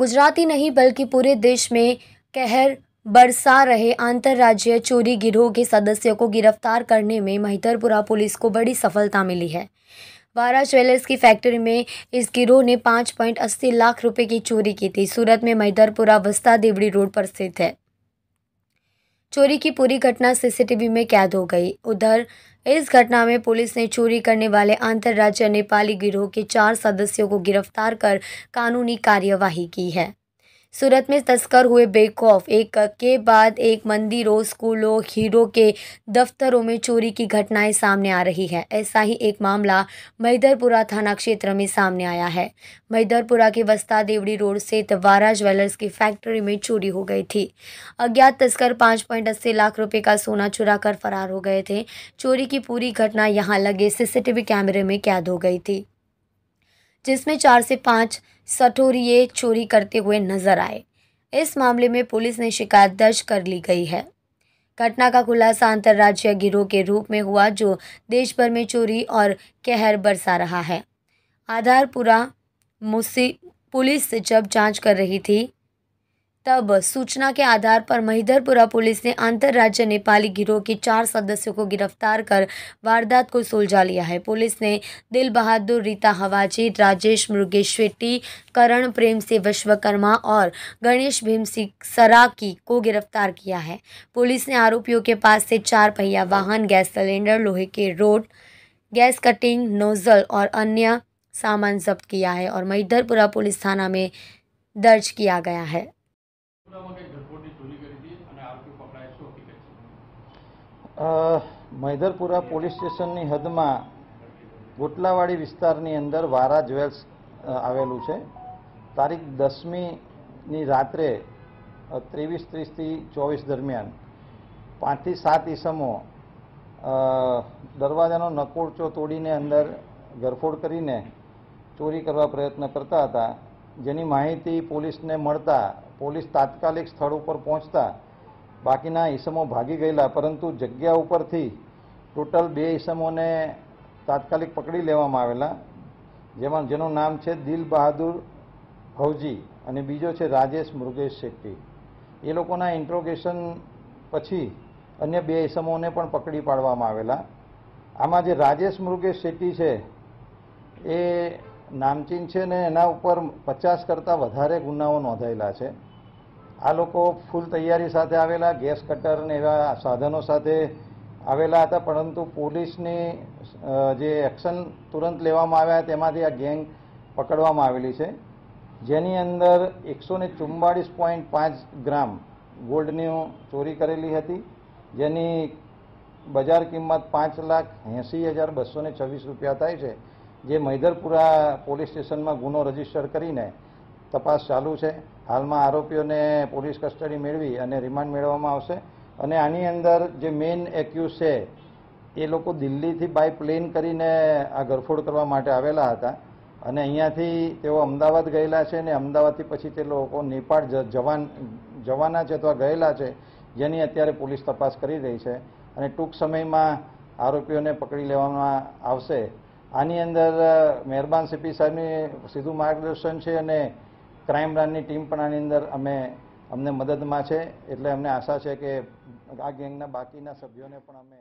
गुजरात ही नहीं बल्कि पूरे देश में कहर बरसा रहे अंतर्राज्यीय चोरी गिरोह के सदस्यों को गिरफ्तार करने में महितरपुरा पुलिस को बड़ी सफलता मिली है बारा ज्वेलर्स की फैक्ट्री में इस गिरोह ने पाँच पॉइंट अस्सी लाख रुपए की चोरी की थी सूरत में महिदरपुरा वस्ता देवड़ी रोड पर स्थित है चोरी की पूरी घटना सीसीटीवी में कैद हो गई उधर इस घटना में पुलिस ने चोरी करने वाले अंतर्राज्य नेपाली गिरोह के चार सदस्यों को गिरफ्तार कर कानूनी कार्यवाही की है सूरत में तस्कर हुए बेकॉफ एक के बाद एक मंदिरों स्कूलों हीरो के दफ्तरों में चोरी की घटनाएं सामने आ रही है ऐसा ही एक मामला मैदरपुरा थाना क्षेत्र में सामने आया है मैदरपुरा के वस्ता देवड़ी रोड से वारा ज्वेलर्स की फैक्ट्री में चोरी हो गई थी अज्ञात तस्कर पाँच पॉइंट अस्सी लाख रुपये का सोना चुरा कर फरार हो गए थे चोरी की पूरी घटना यहाँ लगे सीसीटीवी कैमरे में कैद हो गई थी जिसमें चार से पाँच सठोरिये चोरी करते हुए नजर आए इस मामले में पुलिस ने शिकायत दर्ज कर ली गई है घटना का खुलासा अंतर्राज्यीय गिरोह के रूप में हुआ जो देश भर में चोरी और कहर बरसा रहा है आधारपुरा मुसी पुलिस जब जांच कर रही थी तब सूचना के आधार पर महिधरपुरा पुलिस ने अंतर्राज्य नेपाली गिरोह के चार सदस्यों को गिरफ्तार कर वारदात को सुलझा लिया है पुलिस ने दिल बहादुर रीता हवाजी राजेश मृगेश शेट्टी करण प्रेम से विश्वकर्मा और गणेश भीम सिंह सराकी को गिरफ्तार किया है पुलिस ने आरोपियों के पास से चार पहिया वाहन गैस सिलेंडर लोहे के रोड गैस कटिंग नोजल और अन्य सामान जब्त किया है और महिधरपुरा पुलिस थाना में दर्ज किया गया है મૈદરપુરા પોલીસ સ્ટેશનની હદમાં ગોટલાવાડી વિસ્તારની અંદર વારા જ્વેલ્સ આવેલું છે તારીખ દસમીની રાત્રે ત્રેવીસ ત્રીસથી ચોવીસ દરમિયાન પાંચથી સાત ઈસમો દરવાજાનો નકોડચો તોડીને અંદર ઘરફોડ કરીને ચોરી કરવા પ્રયત્ન કરતા હતા જેની માહિતી પોલીસને મળતા પોલીસ તાત્કાલિક સ્થળ ઉપર પહોંચતા બાકીના ઈસમો ભાગી ગયેલા પરંતુ જગ્યા ઉપરથી ટોટલ બે ઈસમોને તાત્કાલિક પકડી લેવામાં આવેલા જેમાં જેનું નામ છે દિલ બહાદુર ફૌજી અને બીજો છે રાજેશ મૃગેશ શેટ્ટી એ લોકોના ઇન્ટ્રોગેશન પછી અન્ય બે ઈસમોને પણ પકડી પાડવામાં આવેલા આમાં જે રાજેશ મૃગેશ શેટ્ટી છે એ નામચીન છે ને એના ઉપર પચાસ કરતાં વધારે ગુનાઓ નોંધાયેલા છે આ લોકો ફૂલ તૈયારી સાથે આવેલા ગેસ કટર ને એવા સાધનો સાથે આવેલા હતા પરંતુ પોલીસની જે એક્શન તુરંત લેવામાં આવ્યા તેમાંથી આ ગેંગ પકડવામાં આવેલી છે જેની અંદર એકસો ને ચુમ્માળીસ પોઈન્ટ પાંચ ગ્રામ ગોલ્ડની ચોરી કરેલી હતી જેની બજાર કિંમત પાંચ લાખ એંસી હજાર બસો છવ્વીસ રૂપિયા થાય છે જે મૈદરપુરા પોલીસ સ્ટેશનમાં ગુનો રજીસ્ટર કરીને તપાસ ચાલુ છે હાલમાં આરોપીઓને પોલીસ કસ્ટડી મેળવી અને રિમાન્ડ મેળવવામાં આવશે અને આની અંદર જે મેઇન એક્યુઝ છે એ લોકો દિલ્હીથી બાય પ્લેન કરીને આ ગરફોડ કરવા માટે આવેલા હતા અને અહીંયાથી તેઓ અમદાવાદ ગયેલા છે અને અમદાવાદથી પછી તે લોકો નેપાળ જવાન જવાના છે અથવા ગયેલા છે જેની અત્યારે પોલીસ તપાસ કરી રહી છે અને ટૂંક સમયમાં આરોપીઓને પકડી લેવામાં આવશે આની અંદર મહેરબાન સીપી સાહેબની સીધું માર્ગદર્શન છે અને ક્રાઇમ બ્રાન્ચની ટીમ પણ આની અંદર અમે અમને મદદમાં છે એટલે અમને આશા છે કે આ ગેંગના બાકીના સભ્યોને પણ અમે